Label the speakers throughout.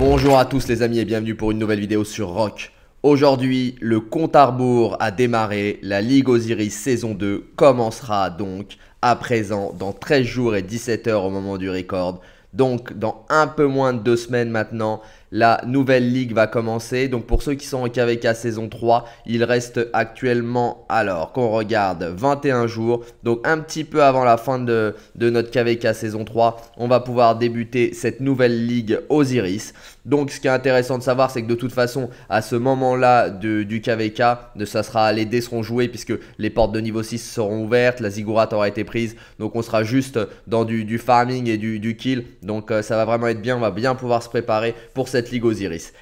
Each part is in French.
Speaker 1: Bonjour à tous les amis et bienvenue pour une nouvelle vidéo sur Rock. Aujourd'hui, le compte à rebours a démarré, la Ligue Osiris saison 2 commencera donc à présent dans 13 jours et 17 heures au moment du record. Donc dans un peu moins de deux semaines maintenant, la nouvelle ligue va commencer. Donc pour ceux qui sont en KVK saison 3, il reste actuellement, alors qu'on regarde, 21 jours. Donc un petit peu avant la fin de, notre KVK saison 3, on va pouvoir débuter cette nouvelle ligue Osiris. Donc ce qui est intéressant de savoir, c'est que de toute façon, à ce moment-là du, KVK, de, ça sera, les dés seront joués puisque les portes de niveau 6 seront ouvertes, la ziggurat aura été prise. Donc on sera juste dans du, farming et du, kill. Donc euh, ça va vraiment être bien, on va bien pouvoir se préparer pour cette cette Ligue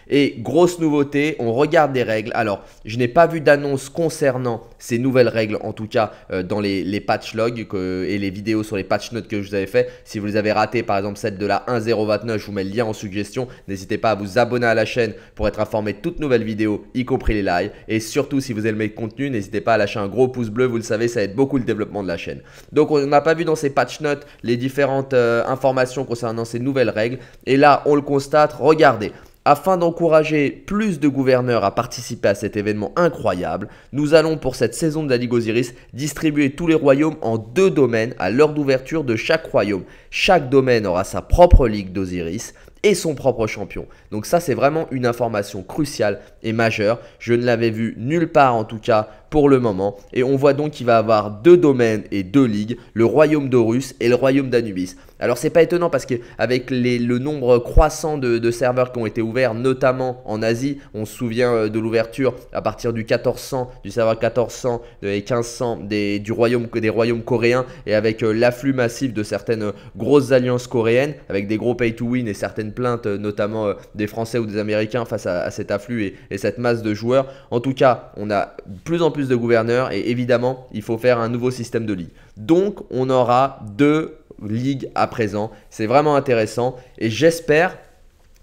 Speaker 1: Et grosse nouveauté, on regarde des règles. Alors, je n'ai pas vu d'annonce concernant ces nouvelles règles, en tout cas euh, dans les, patch logs et les vidéos sur les patch notes que je vous avais fait. Si vous les avez ratées, par exemple celle de la 1.029, je vous mets le lien en suggestion. N'hésitez pas à vous abonner à la chaîne pour être informé de toutes nouvelles vidéos, y compris les lives. Et surtout, si vous aimez le contenu, n'hésitez pas à lâcher un gros pouce bleu, vous le savez, ça aide beaucoup le développement de la chaîne. Donc, on n'a pas vu dans ces patch notes les différentes euh, informations concernant ces nouvelles règles. Et là, on le constate, regardez. Afin d'encourager plus de gouverneurs à participer à cet événement incroyable, nous allons pour cette saison de la Ligue Osiris distribuer tous les royaumes en deux domaines à l'heure d'ouverture de chaque royaume. Chaque domaine aura sa propre Ligue d'Osiris et son propre champion. Donc ça c'est vraiment une information cruciale et majeure. Je ne l'avais vu nulle part en tout cas pour le moment. Et on voit donc qu'il va avoir deux domaines et deux ligues, le royaume d'Horus et le royaume d'Anubis. Alors c'est pas étonnant parce qu'avec le nombre croissant de, serveurs qui ont été ouverts, notamment en Asie, on se souvient euh, de l'ouverture à partir du 1400, du serveur 1400 euh, et 1500 des, du royaume, des royaumes coréens et avec euh, l'afflux massif de certaines grosses alliances coréennes, avec des gros pay to win et certaines plaintes, notamment des Français ou des Américains face à, cet afflux et, et cette masse de joueurs. En tout cas, on a plus en plus de gouverneurs et évidemment, il faut faire un nouveau système de ligue. Donc, on aura deux ligues à présent. C'est vraiment intéressant et j'espère,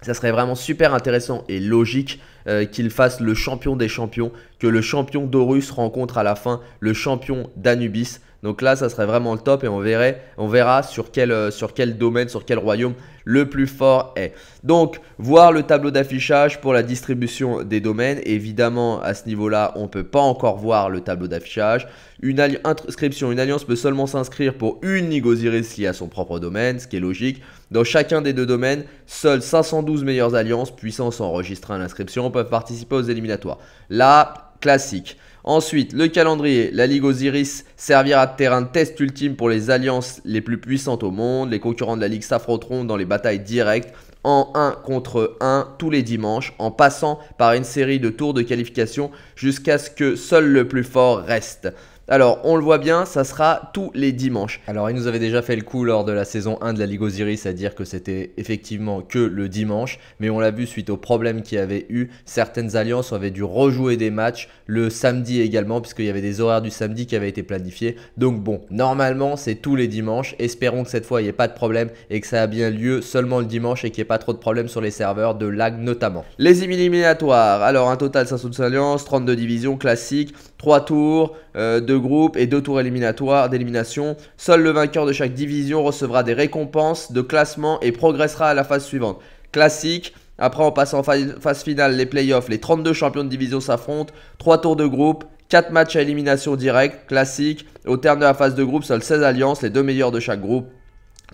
Speaker 1: ça serait vraiment super intéressant et logique euh, qu'il fasse le champion des champions, que le champion d'Horus rencontre à la fin le champion d'Anubis. Donc là, ça serait vraiment le top et on, verrait, on verra sur quel, euh, sur quel domaine, sur quel royaume le plus fort est. Donc, voir le tableau d'affichage pour la distribution des domaines. Évidemment, à ce niveau-là, on ne peut pas encore voir le tableau d'affichage. Une inscription, une alliance peut seulement s'inscrire pour une Nigosiris qui à son propre domaine, ce qui est logique. Dans chacun des deux domaines, seules 512 meilleures alliances puissance enregistrées à l'inscription participer aux éliminatoires. La classique. Ensuite, le calendrier, la Ligue Osiris servira de terrain de test ultime pour les alliances les plus puissantes au monde. Les concurrents de la Ligue s'affronteront dans les batailles directes en 1 contre 1 tous les dimanches en passant par une série de tours de qualification jusqu'à ce que seul le plus fort reste. Alors, on le voit bien, ça sera tous les dimanches. Alors, il nous avait déjà fait le coup lors de la saison 1 de la Ligue Osiris à dire que c'était effectivement que le dimanche, mais on l'a vu suite aux problèmes qu'il y avait eu, certaines alliances avaient dû rejouer des matchs le samedi également puisqu'il y avait des horaires du samedi qui avaient été planifiés. Donc bon, normalement, c'est tous les dimanches. Espérons que cette fois, il n'y ait pas de problème et que ça a bien lieu seulement le dimanche et qu'il n'y ait pas trop de problèmes sur les serveurs de lag notamment. Les éliminatoires. Alors, un total 5 alliances, 32 divisions classiques, 3 tours, 2 euh, groupe et deux tours éliminatoires d'élimination. Seul le vainqueur de chaque division recevra des récompenses de classement et progressera à la phase suivante. Classique, après en passant en phase finale, les playoffs, les 32 champions de division s'affrontent, trois tours de groupe, 4 matchs à élimination directe, classique. Au terme de la phase de groupe, seules 16 alliances, les deux meilleurs de chaque groupe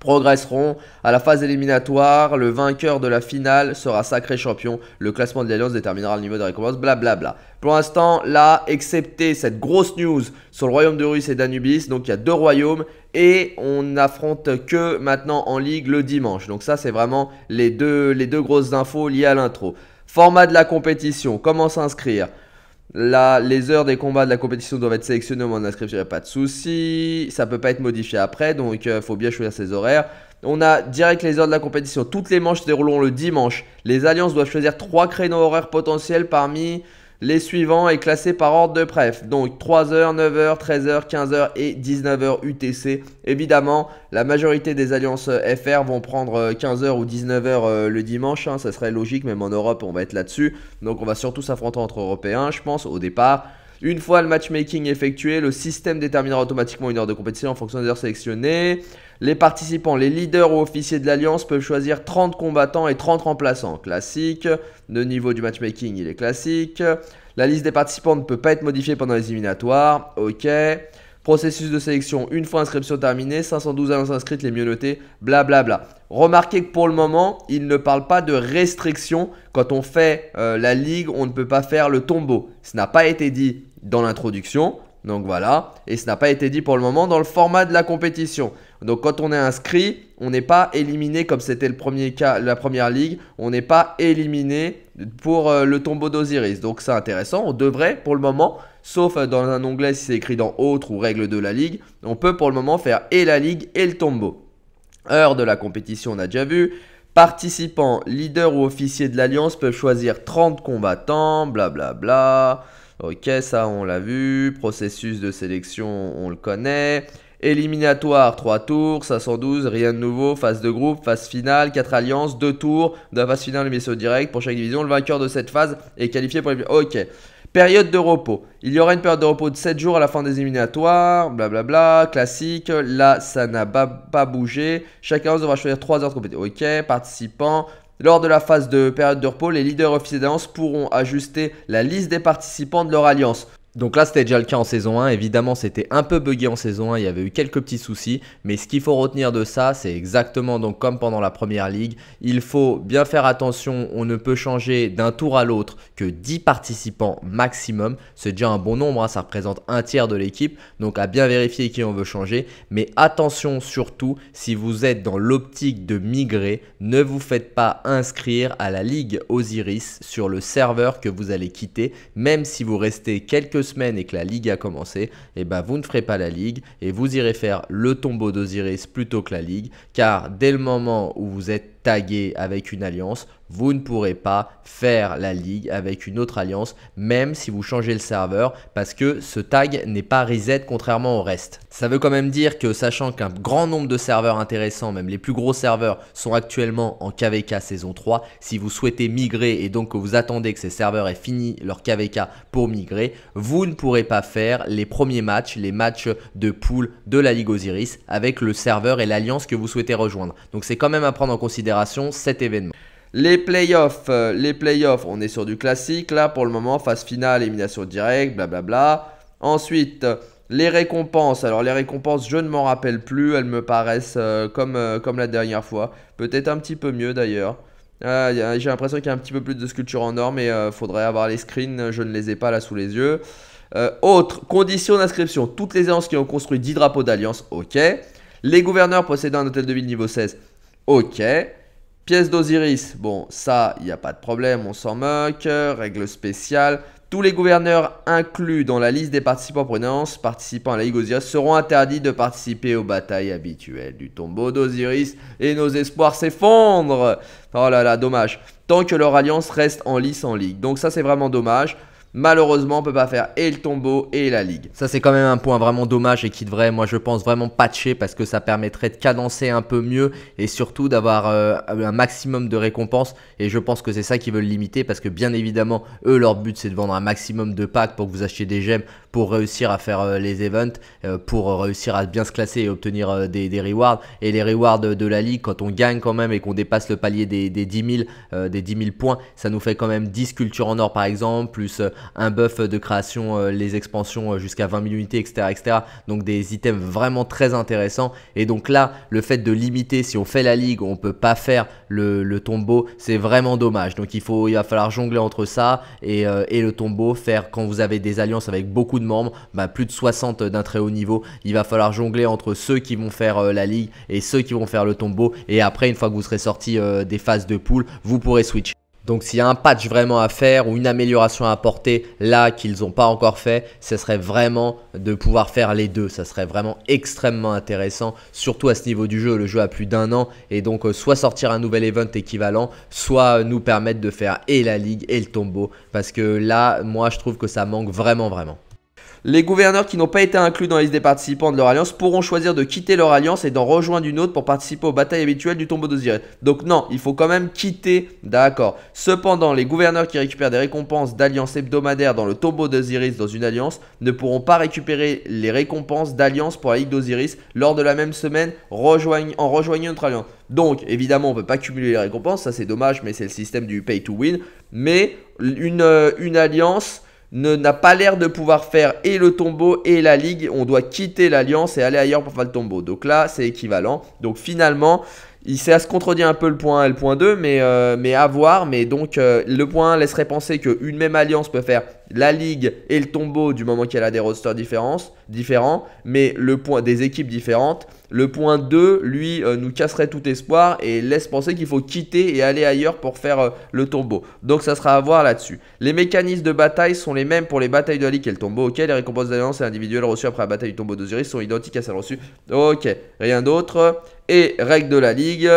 Speaker 1: progresseront à la phase éliminatoire. Le vainqueur de la finale sera sacré champion. Le classement de l'Alliance déterminera le niveau de récompense, blablabla. Pour l'instant, là, excepté cette grosse news sur le royaume de Russe et d'Anubis, donc il y a deux royaumes et on n'affronte que maintenant en ligue le dimanche. Donc ça, c'est vraiment les deux grosses infos liées à l'intro. Format de la compétition, comment s'inscrire les heures des combats de la compétition doivent être sélectionnées au moment de l'inscription, pas de souci. Ça peut pas être modifié après, donc il euh, faut bien choisir ses horaires. On a direct les heures de la compétition. Toutes les manches se dérouleront le dimanche. Les alliances doivent choisir trois créneaux horaires potentiels parmi les suivants est classé par ordre de préf. Donc 3h, 9h, 13h, 15h et 19h UTC. Évidemment, la majorité des alliances euh, FR vont prendre 15h euh, ou 19h euh, le dimanche. Hein. Ça serait logique, même en Europe, on va être là-dessus. Donc on va surtout s'affronter entre Européens, je pense, au départ. Une fois le matchmaking effectué, le système déterminera automatiquement une heure de compétition en fonction des heures sélectionnées. Les participants, les leaders ou officiers de l'Alliance peuvent choisir 30 combattants et 30 remplaçants. Classique. Le niveau du matchmaking, il est classique. La liste des participants ne peut pas être modifiée pendant les éliminatoires. Ok. Processus de sélection, une fois inscription terminée, 512 alliances inscrites les mieux notées, blablabla. Bla bla. Remarquez que pour le moment, il ne parle pas de restriction. Quand on fait euh, la ligue, on ne peut pas faire le tombeau. Ce n'a pas été dit dans l'introduction. Donc voilà, et ce n'a pas été dit pour le moment dans le format de la compétition. Donc quand on est inscrit, on n'est pas éliminé comme c'était le premier cas, la première ligue, on n'est pas éliminé pour euh, le tombeau d'Osiris. Donc c'est intéressant, on devrait pour le moment, sauf euh, dans un onglet si c'est écrit dans autre ou règles de la ligue, on peut pour le moment faire et la ligue et le tombeau. Heure de la compétition, on a déjà vu. Participants, leaders ou officiers de l'alliance peuvent choisir 30 combattants, blablabla. Ok, ça on l'a vu. Processus de sélection, on le connaît. Éliminatoire, 3 tours, 512, rien de nouveau, phase de groupe, phase finale, 4 alliances, 2 tours, de la phase finale, le au direct pour chaque division. Le vainqueur de cette phase est qualifié pour les... Ok. Période de repos. Il y aura une période de repos de 7 jours à la fin des éliminatoires, blablabla, classique. Là, ça n'a pas bougé. Chacun devra choisir 3 heures de compétition. Ok, participants, lors de la phase de période de repos, les leaders officiels d'alliance pourront ajuster la liste des participants de leur alliance. Donc là, c'était déjà le cas en saison 1. Évidemment, c'était un peu buggé en saison 1. Il y avait eu quelques petits soucis. Mais ce qu'il faut retenir de ça, c'est exactement donc comme pendant la première ligue. Il faut bien faire attention. On ne peut changer d'un tour à l'autre que 10 participants maximum. C'est déjà un bon nombre. Hein. Ça représente un tiers de l'équipe. Donc à bien vérifier qui on veut changer. Mais attention surtout, si vous êtes dans l'optique de migrer, ne vous faites pas inscrire à la ligue Osiris sur le serveur que vous allez quitter. Même si vous restez quelques semaines et que la ligue a commencé, et eh ben vous ne ferez pas la ligue et vous irez faire le tombeau d'Osiris plutôt que la ligue, car dès le moment où vous êtes tagué avec une alliance, vous ne pourrez pas faire la ligue avec une autre alliance, même si vous changez le serveur, parce que ce tag n'est pas reset contrairement au reste. Ça veut quand même dire que sachant qu'un grand nombre de serveurs intéressants, même les plus gros serveurs, sont actuellement en KVK saison 3, si vous souhaitez migrer et donc que vous attendez que ces serveurs aient fini leur KVK pour migrer, vous ne pourrez pas faire les premiers matchs, les matchs de poule de la Ligue Osiris avec le serveur et l'alliance que vous souhaitez rejoindre. Donc c'est quand même à prendre en considération cet événement. Les playoffs, euh, les playoffs, on est sur du classique là pour le moment, phase finale, élimination directe, blablabla. Ensuite, les récompenses. Alors les récompenses, je ne m'en rappelle plus, elles me paraissent euh, comme, euh, comme la dernière fois. Peut-être un petit peu mieux d'ailleurs. J'ai l'impression qu'il y a un petit peu plus de sculpture en or, mais faudrait avoir les screens. Je ne les ai pas là sous les yeux. autre, conditions d'inscription. Toutes les alliances qui ont construit 10 drapeaux d'alliance, ok. Les gouverneurs possédant un hôtel de ville niveau 16, ok. Pièce d'Osiris, bon ça, il n'y a pas de problème, on s'en moque. Règle spéciale, tous les gouverneurs inclus dans la liste des participants pour participants à la Ligue Osiris seront interdits de participer aux batailles habituelles du tombeau d'Osiris et nos espoirs s'effondrent. Oh là là, dommage. Tant que leur alliance reste en lice en Ligue. Donc ça c'est vraiment dommage. Malheureusement, on peut pas faire et le tombeau et la ligue. Ça, c'est quand même un point vraiment dommage et qui devrait, moi, je pense vraiment patcher parce que ça permettrait de cadencer un peu mieux et surtout d'avoir euh, un maximum de récompenses. Et je pense que c'est ça qu'ils veulent limiter parce que, bien évidemment, eux, leur but, c'est de vendre un maximum de packs pour que vous achetiez des gemmes pour réussir à faire euh, les events, euh, pour réussir à bien se classer et obtenir euh, des, rewards. Et les rewards de la ligue, quand on gagne quand même et qu'on dépasse le palier des, des 10 000, des points, ça nous fait quand même 10 cultures en or par exemple, plus un buff de création, les expansions jusqu'à 20 000 unités, etc., etc. Donc des items vraiment très intéressants. Et donc là, le fait de limiter, si on fait la ligue, on peut pas faire le, le tombeau, c'est vraiment dommage. Donc il, faut, il va falloir jongler entre ça et, et le tombeau, faire quand vous avez des alliances avec beaucoup de membres, bah, plus de 60 d'un très haut niveau. Il va falloir jongler entre ceux qui vont faire euh, la ligue et ceux qui vont faire le tombeau. Et après, une fois que vous serez sorti euh, des phases de poule, vous pourrez switch Donc s'il y a un patch vraiment à faire ou une amélioration à apporter là qu'ils n'ont pas encore fait, ce serait vraiment de pouvoir faire les deux. Ça serait vraiment extrêmement intéressant, surtout à ce niveau du jeu. Le jeu a plus d'un an et donc euh, soit sortir un nouvel event équivalent, soit nous permettre de faire et la ligue et le tombeau. Parce que là, moi je trouve que ça manque vraiment vraiment. Les gouverneurs qui n'ont pas été inclus dans la liste des participants de leur alliance pourront choisir de quitter leur alliance et d'en rejoindre une autre pour participer aux batailles habituelles du tombeau d'Osiris. Donc non, il faut quand même quitter, d'accord. Cependant, les gouverneurs qui récupèrent des récompenses d'alliance hebdomadaires dans le tombeau d'Osiris dans une alliance ne pourront pas récupérer les récompenses d'alliance pour la Ligue d'Osiris lors de la même semaine en rejoignant notre alliance. Donc, évidemment, on ne peut pas cumuler les récompenses, ça c'est dommage, mais c'est le système du pay to win. Mais une, euh, une alliance n'a pas l'air de pouvoir faire et le tombeau et la ligue. On doit quitter l'alliance et aller ailleurs pour faire le tombeau. Donc là, c'est équivalent. Donc finalement, il sait à se contredire un peu le point 1 et le point 2, mais, euh, mais à voir. Mais donc, euh, le point 1 laisserait penser qu'une même alliance peut faire la Ligue et le tombeau du moment qu'elle a des rosters différents, mais le point, des équipes différentes. Le point 2, lui, euh, nous casserait tout espoir et laisse penser qu'il faut quitter et aller ailleurs pour faire le tombeau. Donc, ça sera à voir là-dessus. Les mécanismes de bataille sont les mêmes pour les batailles de la Ligue et le tombeau. Ok, les récompenses d'alliance individuelles reçues après la bataille du tombeau d'Osiris sont identiques à celles reçues. Ok, rien d'autre. Et règle de la ligue,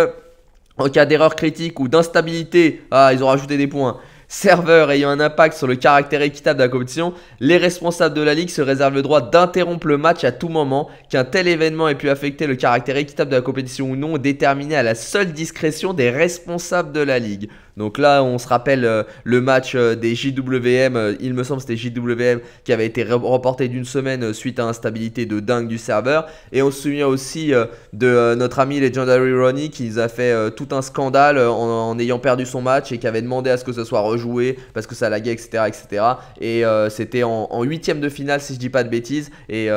Speaker 1: en cas d'erreur critique ou d'instabilité, ah, ils ont rajouté des points serveur ayant un impact sur le caractère équitable de la compétition, les responsables de la Ligue se réservent le droit d'interrompre le match à tout moment, qu'un tel événement ait pu affecter le caractère équitable de la compétition ou non, déterminé à la seule discrétion des responsables de la Ligue. Donc là, on se rappelle euh, le match euh, des JWM, euh, il me semble c'était JWM qui avait été reporté d'une semaine suite à instabilité de dingue du serveur. Et on se souvient aussi de notre ami Legendary Ronnie qui a fait tout un scandale en, ayant perdu son match et qui avait demandé à ce que ce soit rejoué parce que ça laguait, etc. etc. Et c'était en huitième de finale, si je dis pas de bêtises. Et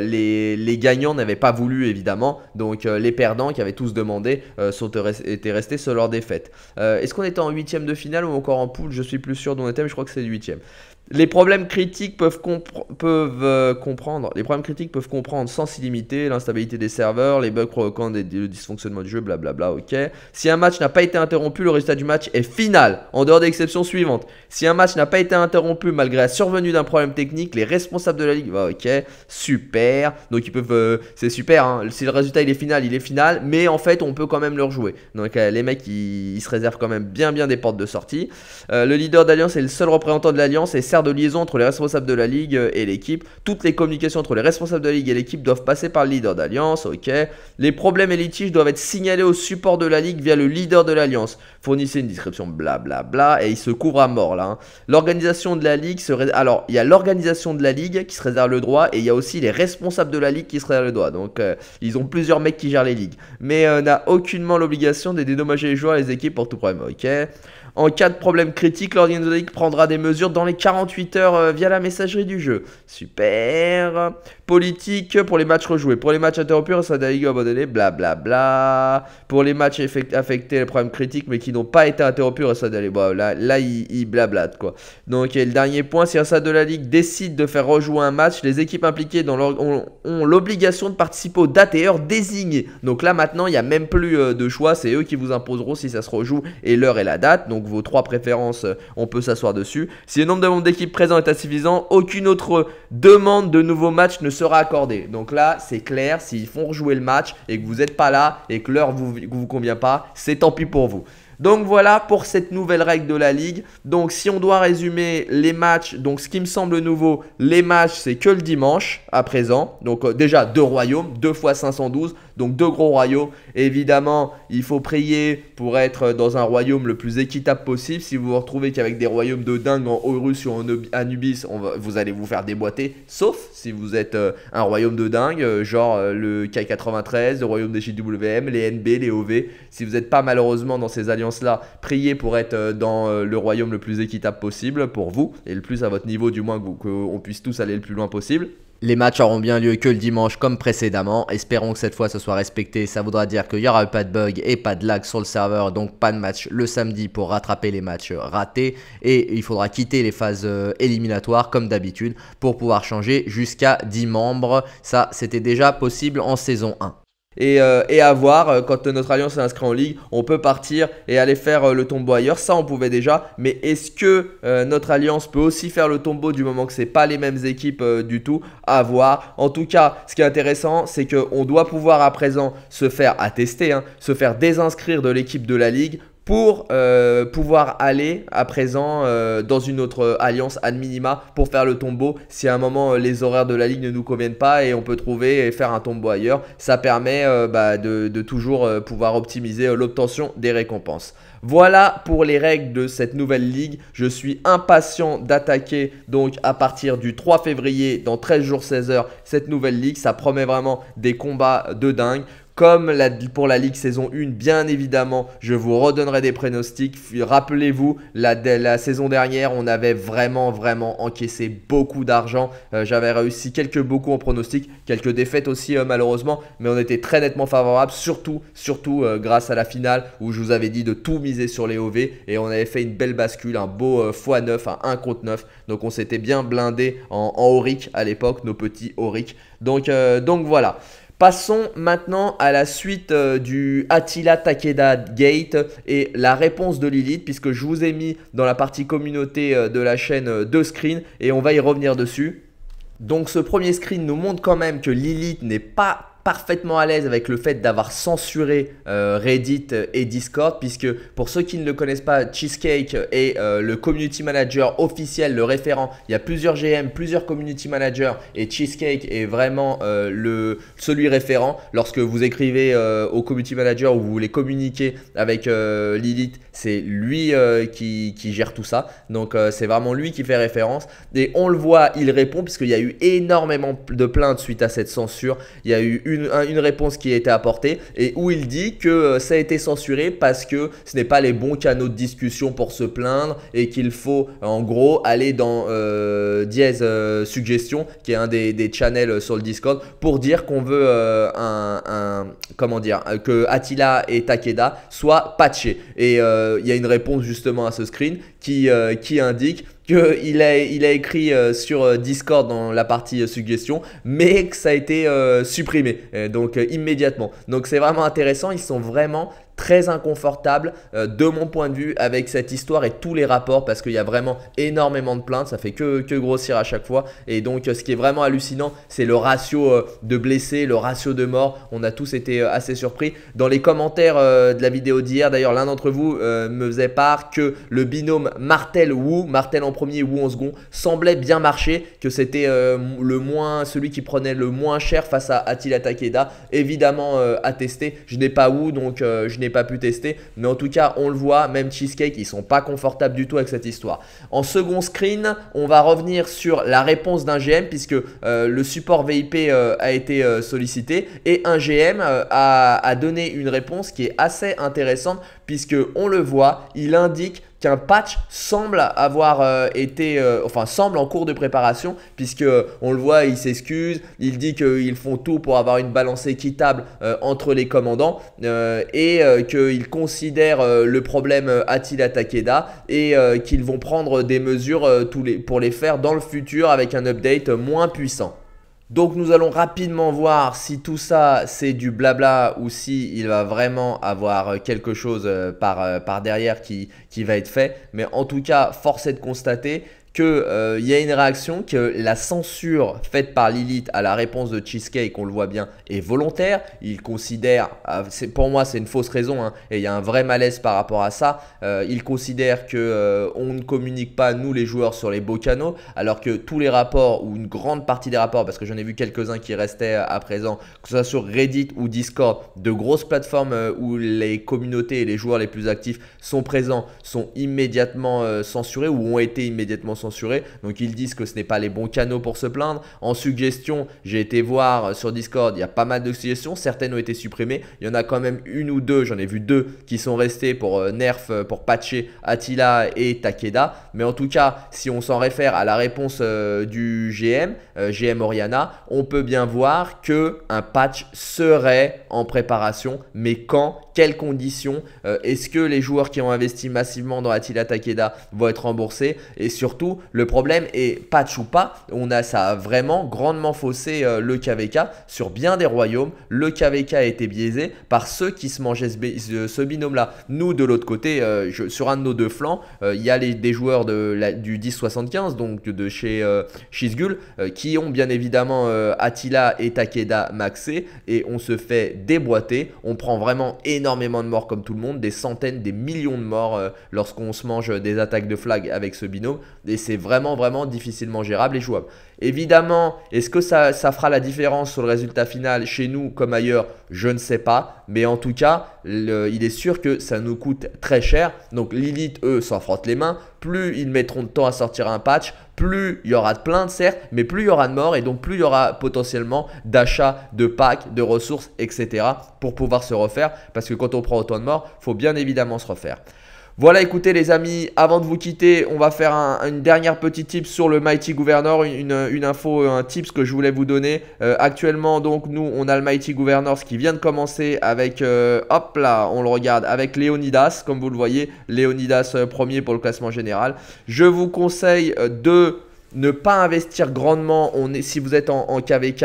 Speaker 1: les, gagnants n'avaient pas voulu, évidemment. Donc les perdants qui avaient tous demandé sont, étaient restés sur leur défaite. Est-ce qu'on était en huitième de finale ou encore en poule, je suis plus sûr on était, mais je crois que c'est huitième. Les problèmes critiques peuvent, euh, comprendre. Les problèmes critiques peuvent comprendre sans s'illimiter l'instabilité des serveurs, les bugs provoquant des, le dysfonctionnement du jeu, blablabla. ok. Si un match n'a pas été interrompu, le résultat du match est final. En dehors des exceptions suivantes. Si un match n'a pas été interrompu malgré la survenue d'un problème technique, les responsables de la ligue, bah, ok, super. Donc ils peuvent, euh, c'est super. Hein. Si le résultat il est final, il est final. Mais en fait, on peut quand même le rejouer. Donc euh, les mecs, ils, se réservent quand même bien, bien des portes de sortie. le leader d'alliance est le seul représentant de l'alliance et de liaison entre les responsables de la ligue et l'équipe. Toutes les communications entre les responsables de la ligue et l'équipe doivent passer par le leader d'alliance, ok. Les problèmes et litiges doivent être signalés au support de la ligue via le leader de l'alliance. Fournissez une description blablabla bla, bla, et il se couvre à mort là. Hein. L'organisation de la ligue serait... Alors, il y a l'organisation de la ligue qui se réserve le droit et il y a aussi les responsables de la ligue qui se réservent le droit. Donc, euh, ils ont plusieurs mecs qui gèrent les ligues. Mais on euh, n'a aucunement l'obligation de dédommager les joueurs et les équipes pour tout problème, ok. En cas de problème critique, l'ordinateur prendra des mesures dans les 48 heures euh, via la messagerie du jeu. Super. Politique pour les matchs rejoués. Pour les matchs interrompus, ça ligue bla blablabla. Pour les matchs affectés les problèmes critiques mais qui n'ont pas été interrompus, ça d'aller là, là il, quoi. Donc le dernier point, si un stade de la ligue décide de faire rejouer un match, les équipes impliquées ont, l'obligation de participer aux dates et heures désignées. Donc là maintenant, il n'y a même plus euh, de choix, c'est eux qui vous imposeront si ça se rejoue et l'heure et la date. Donc vos trois préférences, euh, on peut s'asseoir dessus. Si le nombre de membres d'équipe présents est insuffisant, aucune autre demande de nouveau match ne sera accordée. Donc là, c'est clair, s'ils font rejouer le match et que vous n'êtes pas là et que l'heure ne vous convient pas, c'est tant pis pour vous. Donc voilà pour cette nouvelle règle de la ligue. Donc si on doit résumer les matchs, donc ce qui me semble nouveau, les matchs c'est que le dimanche à présent. Donc euh, déjà deux royaumes, deux fois 512, donc deux gros royaumes. évidemment, il faut prier pour être dans un royaume le plus équitable possible. Si vous vous retrouvez qu'avec des royaumes de dingue en Horus ou en Anubis, vous allez vous faire déboîter. Sauf si vous êtes euh, un royaume de dingue, euh, genre le K93, le royaume des JWM, les NB, les OV. Si vous n'êtes pas malheureusement dans ces alliances cela priez pour être euh, dans euh, le royaume le plus équitable possible pour vous, et le plus à votre niveau du moins, qu'on puisse tous aller le plus loin possible. Les matchs auront bien lieu que le dimanche comme précédemment. Espérons que cette fois ce soit respecté. Ça voudra dire qu'il n'y aura pas de bug et pas de lag sur le serveur. Donc pas de match le samedi pour rattraper les matchs ratés. Et il faudra quitter les phases euh, éliminatoires comme d'habitude pour pouvoir changer jusqu'à 10 membres. Ça c'était déjà possible en saison 1. Euh, et, à voir, euh, quand notre alliance est inscrite en ligue, on peut partir et aller faire euh, le tombeau ailleurs. Ça, on pouvait déjà. Mais est-ce que notre alliance peut aussi faire le tombeau du moment que ce pas les mêmes équipes du tout À voir. En tout cas, ce qui est intéressant, c'est qu'on doit pouvoir à présent se faire attester, hein, se faire désinscrire de l'équipe de la ligue pour euh, pouvoir aller à présent euh, dans une autre euh, alliance ad minima pour faire le tombeau. Si à un moment les horaires de la ligue ne nous conviennent pas et on peut trouver et faire un tombeau ailleurs, ça permet bah, de, de, toujours pouvoir optimiser l'obtention des récompenses. Voilà pour les règles de cette nouvelle ligue. Je suis impatient d'attaquer donc à partir du 3 février dans 13 jours 16 heures cette nouvelle ligue. Ça promet vraiment des combats de dingue comme la, pour la Ligue saison 1, bien évidemment, je vous redonnerai des pronostics. Rappelez-vous, la, saison dernière, on avait vraiment, vraiment encaissé beaucoup d'argent. Euh, j'avais réussi quelques beaucoup en pronostics, quelques défaites aussi euh, malheureusement, mais on était très nettement favorable, surtout, surtout euh, grâce à la finale où je vous avais dit de tout miser sur les OV et on avait fait une belle bascule, un beau x9, un 1 contre 9. Donc on s'était bien blindé en, en Auric à l'époque, nos petits Auric. Donc, donc voilà. Passons maintenant à la suite euh, du Attila Takeda Gate et la réponse de Lilith puisque je vous ai mis dans la partie communauté euh, de la chaîne de euh, deux screens et on va y revenir dessus. Donc ce premier screen nous montre quand même que Lilith n'est pas parfaitement à l'aise avec le fait d'avoir censuré euh, Reddit euh, et Discord, puisque pour ceux qui ne le connaissent pas, Cheesecake est euh, le community manager officiel, le référent. Il y a plusieurs GM, plusieurs community managers, et Cheesecake est vraiment le, celui référent. Lorsque vous écrivez au community manager ou vous voulez communiquer avec Lilith, c'est lui qui, qui, gère tout ça. Donc c'est vraiment lui qui fait référence. Et on le voit, il répond, puisqu'il y a eu énormément de plaintes suite à cette censure. Il y a eu une une, réponse qui a été apportée et où il dit que euh, ça a été censuré parce que ce n'est pas les bons canaux de discussion pour se plaindre et qu'il faut euh, en gros aller dans euh, euh, suggestion qui est un des, des, channels sur le Discord pour dire qu'on veut un, comment dire que Attila et Takeda soient patchés et il y a une réponse justement à ce screen qui, qui indique qu'il a, il a écrit euh, sur euh, Discord dans la partie euh, suggestion, mais que ça a été supprimé, donc immédiatement. Donc c'est vraiment intéressant, ils sont vraiment très inconfortable euh, de mon point de vue avec cette histoire et tous les rapports parce qu'il y a vraiment énormément de plaintes, ça fait que, grossir à chaque fois. Et donc euh, ce qui est vraiment hallucinant, c'est le ratio euh, de blessés, le ratio de morts. On a tous été assez surpris. Dans les commentaires de la vidéo d'hier, d'ailleurs l'un d'entre vous me faisait part que le binôme Martel-Wu, Martel en premier, Wu en second, semblait bien marcher, que c'était le moins, celui qui prenait le moins cher face à Attila Takeda. Évidemment à tester, je n'ai pas Wu, donc je n'ai pas pu tester. Mais en tout cas, on le voit, même Cheesecake, ils sont pas confortables du tout avec cette histoire. En second screen, on va revenir sur la réponse d'un GM puisque euh, le support VIP euh, a été euh, sollicité et un GM a, a, donné une réponse qui est assez intéressante puisque on le voit, il indique qu'un patch semble avoir euh, été, euh, enfin semble en cours de préparation, puisque euh, on le voit, il s'excuse, il dit qu'ils font tout pour avoir une balance équitable entre les commandants et qu'ils considèrent le problème Attila Takeda et qu'ils vont prendre des mesures pour les faire dans le futur avec un update moins puissant. Donc nous allons rapidement voir si tout ça c'est du blabla ou si il va vraiment avoir quelque chose euh, par, euh, par derrière qui, qui va être fait. Mais en tout cas, force est de constater qu'il euh, y a une réaction, que la censure faite par Lilith à la réponse de Cheesecake, qu'on le voit bien, est volontaire. Il considère, ah, pour moi c'est une fausse raison, hein, et il y a un vrai malaise par rapport à ça. Euh, il considère que euh, on ne communique pas, nous les joueurs, sur les beaux canaux, alors que tous les rapports, ou une grande partie des rapports, parce que j'en ai vu quelques-uns qui restaient à présent, que ce soit sur Reddit ou Discord, de grosses plateformes où les communautés et les joueurs les plus actifs sont présents, sont immédiatement censurés ou ont été immédiatement censurés donc ils disent que ce n'est pas les bons canaux pour se plaindre. En suggestion, j'ai été voir euh, sur Discord, il y a pas mal de suggestions. Certaines ont été supprimées. Il y en a quand même une ou deux, j'en ai vu deux, qui sont restées pour euh, nerf, euh, pour patcher Attila et Takeda. Mais en tout cas, si on s'en réfère à la réponse du GM, GM Oriana, on peut bien voir que un patch serait en préparation. Mais quand Quelles conditions Est-ce que les joueurs qui ont investi massivement dans Attila Takeda vont être remboursés Et surtout, le problème est patch On a, ça a vraiment grandement faussé euh, le KVK sur bien des royaumes. Le KVK a été biaisé par ceux qui se mangeaient ce, binôme-là. Nous, de l'autre côté, euh, sur un de nos deux flancs, il euh, y a des joueurs du 10 du donc de, chez Shizgul, qui ont bien évidemment Attila et Takeda maxé. Et on se fait déboîter. On prend vraiment énormément de morts comme tout le monde, des centaines, des millions de morts lorsqu'on se mange des attaques de flag avec ce binôme c'est vraiment, vraiment difficilement gérable et jouable. Évidemment, est-ce que ça, fera la différence sur le résultat final chez nous comme ailleurs Je ne sais pas. Mais en tout cas, il est sûr que ça nous coûte très cher. Donc Lilith, eux, s'en frottent les mains. Plus ils mettront de temps à sortir un patch, plus il y aura de plaintes, certes, mais plus il y aura de morts et donc plus il y aura potentiellement d'achats de packs, de ressources, etc. pour pouvoir se refaire. Parce que quand on prend autant de morts, faut bien évidemment se refaire. Voilà, écoutez les amis, avant de vous quitter, on va faire un, une dernière petite tip sur le Mighty Governor, une, info, un tips que je voulais vous donner. Euh, actuellement, donc, nous, on a le Mighty ce qui vient de commencer avec, euh, hop là, on le regarde, avec Leonidas, comme vous le voyez, Leonidas euh, premier pour le classement général. Je vous conseille de ne pas investir grandement, on est, si vous êtes en, en KVK,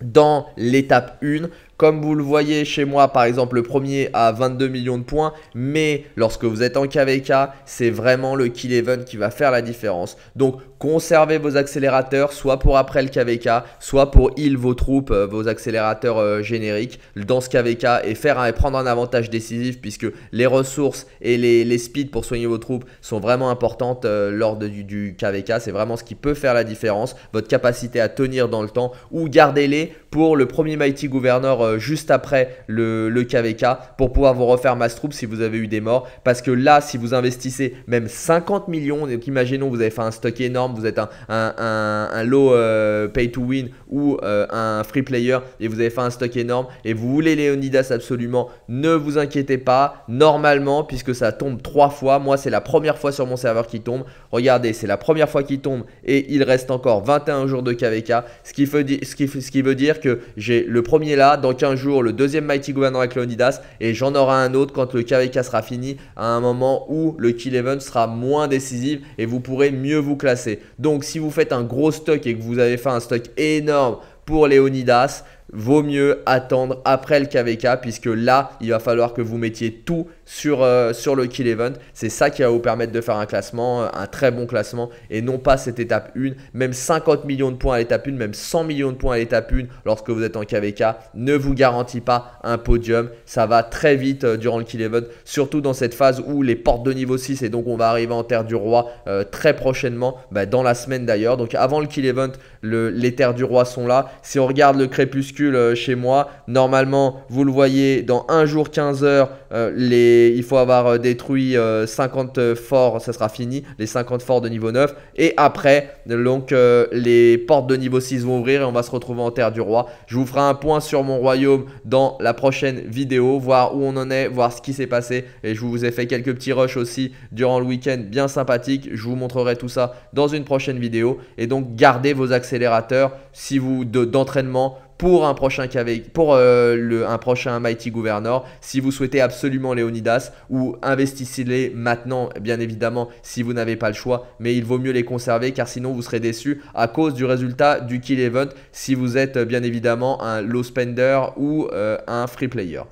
Speaker 1: dans l'étape 1. Comme vous le voyez chez moi, par exemple, le premier à 22 millions de points. Mais lorsque vous êtes en KVK, c'est vraiment le kill Event qui va faire la différence. Donc, conservez vos accélérateurs, soit pour après le KVK, soit pour heal vos troupes, euh, vos accélérateurs euh, génériques dans ce KVK et faire prendre un avantage décisif puisque les ressources et les, speeds pour soigner vos troupes sont vraiment importantes euh, lors du, KVK. C'est vraiment ce qui peut faire la différence, votre capacité à tenir dans le temps ou gardez-les pour le premier Mighty Gouverneur euh, juste après le, KVK pour pouvoir vous refaire mass troupe si vous avez eu des morts. Parce que là, si vous investissez même 50 millions, donc imaginons vous avez fait un stock énorme, vous êtes un, un, low euh, pay to win ou euh, un free player et vous avez fait un stock énorme et vous voulez Leonidas absolument, ne vous inquiétez pas. Normalement, puisque ça tombe trois fois, moi c'est la première fois sur mon serveur qui tombe. Regardez, c'est la première fois qu'il tombe et il reste encore 21 jours de KVK. Ce qui, veut, ce ce qui veut dire que j'ai le premier là, dans jour le deuxième Mighty Governor avec Leonidas et j'en aurai un autre quand le KVK sera fini à un moment où le kill event sera moins décisif et vous pourrez mieux vous classer. Donc si vous faites un gros stock et que vous avez fait un stock énorme pour Leonidas, vaut mieux attendre après le KVK puisque là, il va falloir que vous mettiez tout sur, euh, sur le kill event. C'est ça qui va vous permettre de faire un classement, euh, un très bon classement, et non pas cette étape 1, même 50 millions de points à l'étape 1, même 100 millions de points à l'étape 1 lorsque vous êtes en KVK, ne vous garantit pas un podium. Ça va très vite euh, durant le kill event, surtout dans cette phase où les portes de niveau 6, et donc on va arriver en Terre du Roi très prochainement, bah, dans la semaine d'ailleurs. Donc avant le kill event, les Terres du Roi sont là. Si on regarde le crépuscule chez moi, normalement, vous le voyez, dans 1 jour 15 heures, les il faut avoir euh, détruit 50 euh, forts, ça sera fini, les 50 forts de niveau 9. Et après, donc euh, les portes de niveau 6 vont ouvrir et on va se retrouver en terre du roi. Je vous ferai un point sur mon royaume dans la prochaine vidéo, voir où on en est, voir ce qui s'est passé. Et je vous ai fait quelques petits rushs aussi durant le week-end bien sympathique. Je vous montrerai tout ça dans une prochaine vidéo. Et donc gardez vos accélérateurs si vous d'entraînement pour un prochain pour euh, un prochain Mighty Governor. Si vous souhaitez absolument Leonidas ou investissez-les maintenant, bien évidemment, si vous n'avez pas le choix, mais il vaut mieux les conserver car sinon vous serez déçu à cause du résultat du kill event si vous êtes euh, bien évidemment un low spender ou euh, un free player.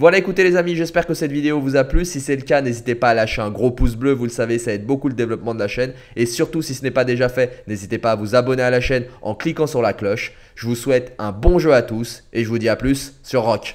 Speaker 1: Voilà, écoutez les amis, j'espère que cette vidéo vous a plu. Si c'est le cas, n'hésitez pas à lâcher un gros pouce bleu, vous le savez, ça aide beaucoup le développement de la chaîne. Et surtout, si ce n'est pas déjà fait, n'hésitez pas à vous abonner à la chaîne en cliquant sur la cloche. Je vous souhaite un bon jeu à tous et je vous dis à plus sur Rock.